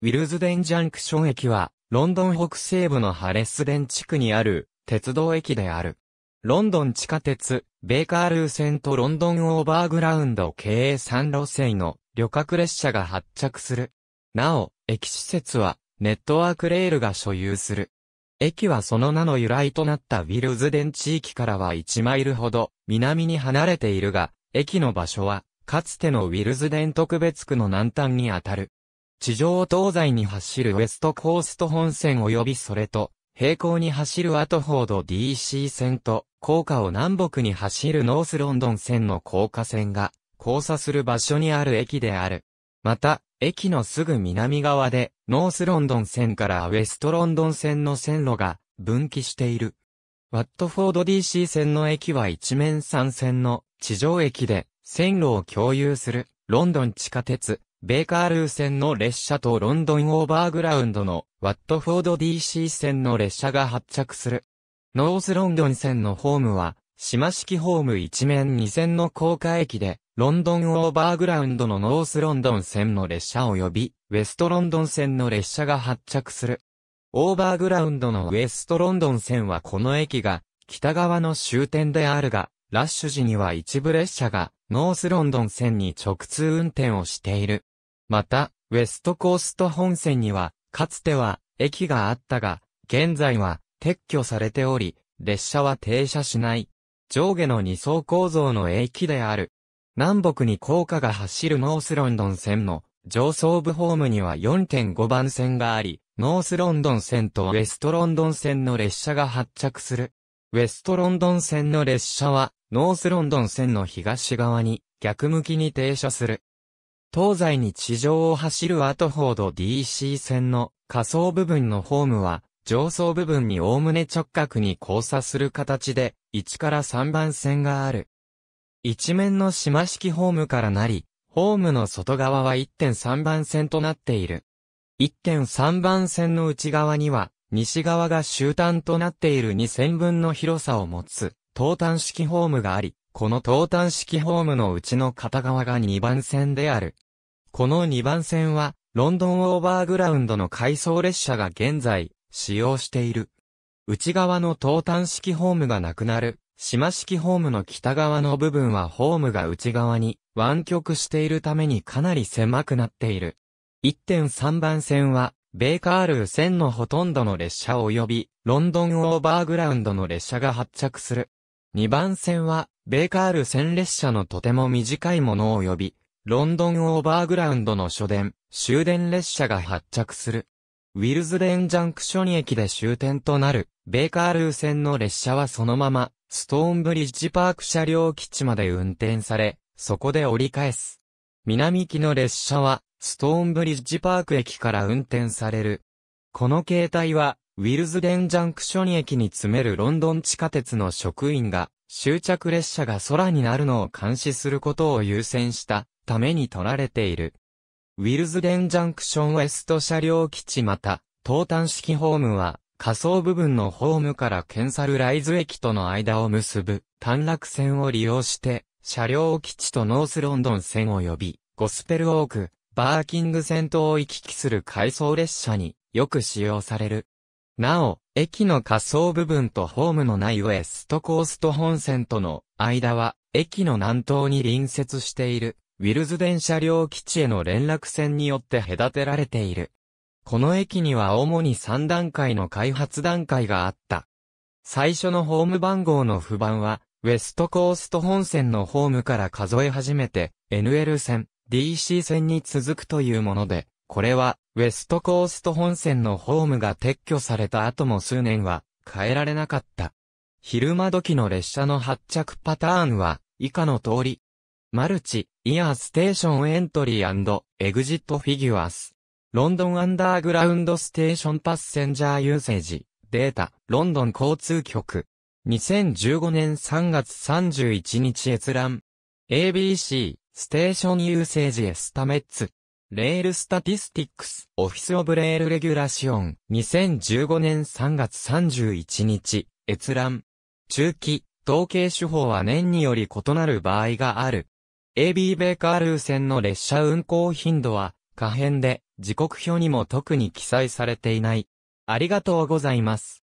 ウィルズデンジャンクション駅は、ロンドン北西部のハレスデン地区にある、鉄道駅である。ロンドン地下鉄、ベーカールー線とロンドンオーバーグラウンド経営3路線の旅客列車が発着する。なお、駅施設は、ネットワークレールが所有する。駅はその名の由来となったウィルズデン地域からは1マイルほど南に離れているが、駅の場所は、かつてのウィルズデン特別区の南端にあたる。地上東西に走るウエストコースト本線及びそれと、平行に走るアトフォード DC 線と、高架を南北に走るノースロンドン線の高架線が、交差する場所にある駅である。また、駅のすぐ南側で、ノースロンドン線からウェストロンドン線の線路が分岐している。ワットフォード DC 線の駅は一面三線の地上駅で、線路を共有するロンドン地下鉄ベーカールー線の列車とロンドンオーバーグラウンドのワットフォード DC 線の列車が発着する。ノースロンドン線のホームは、島式ホーム一面二線の高架駅で、ロンドンオーバーグラウンドのノースロンドン線の列車及び、ウェストロンドン線の列車が発着する。オーバーグラウンドのウェストロンドン線はこの駅が、北側の終点であるが、ラッシュ時には一部列車が、ノースロンドン線に直通運転をしている。また、ウェストコースト本線には、かつては、駅があったが、現在は、撤去されており、列車は停車しない。上下の二層構造の駅である。南北に高架が走るノースロンドン線の上層部ホームには4.5番線があり、ノースロンドン線とウェストロンドン線の列車が発着する。ウェストロンドン線の列車は、ノースロンドン線の東側に逆向きに停車する。東西に地上を走るアトフォード DC 線の下層部分のホームは、上層部分に概ね直角に交差する形で、1から3番線がある。一面の島式ホームからなり、ホームの外側は1.3番線となっている。1.3番線の内側には、西側が終端となっている2000分の広さを持つ、東端式ホームがあり、この東端式ホームのうちの片側が2番線である。この2番線は、ロンドンオーバーグラウンドの回送列車が現在、使用している。内側の東端式ホームがなくなる、島式ホームの北側の部分はホームが内側に湾曲しているためにかなり狭くなっている。1.3番線は、ベーカール線のほとんどの列車及び、ロンドンオーバーグラウンドの列車が発着する。2番線は、ベーカール線列車のとても短いもの及び、ロンドンオーバーグラウンドの初電、終電列車が発着する。ウィルズデンジャンクション駅で終点となる、ベーカールー線の列車はそのまま、ストーンブリッジパーク車両基地まで運転され、そこで折り返す。南行きの列車は、ストーンブリッジパーク駅から運転される。この形態は、ウィルズデンジャンクション駅に詰めるロンドン地下鉄の職員が、終着列車が空になるのを監視することを優先したために取られている。ウィルズデンジャンクションウエスト車両基地また、東端式ホームは、仮想部分のホームからケンサルライズ駅との間を結ぶ、短絡線を利用して、車両基地とノースロンドン線及び、ゴスペルオーク、バーキング線とを行き来する回送列車によく使用される。なお、駅の仮想部分とホームのないウエストコースト本線との間は、駅の南東に隣接している。ウィルズ電車両基地への連絡線によって隔てられている。この駅には主に3段階の開発段階があった。最初のホーム番号の不番は、ウェストコースト本線のホームから数え始めて、NL 線、DC 線に続くというもので、これは、ウェストコースト本線のホームが撤去された後も数年は、変えられなかった。昼間時の列車の発着パターンは、以下の通り、マルチ、イヤーステーションエントリーエグジットフィギュアス。ロンドンアンダーグラウンドステーションパッセンジャーユーセージ。データ、ロンドン交通局。2015年3月31日閲覧。ABC、ステーションユーセージエスタメッツ。レールスタティスティックス、オフィスオブレールレギュラシオン。2015年3月31日、閲覧。中期、統計手法は年により異なる場合がある。AB ベーカールー線の列車運行頻度は、可変で、時刻表にも特に記載されていない。ありがとうございます。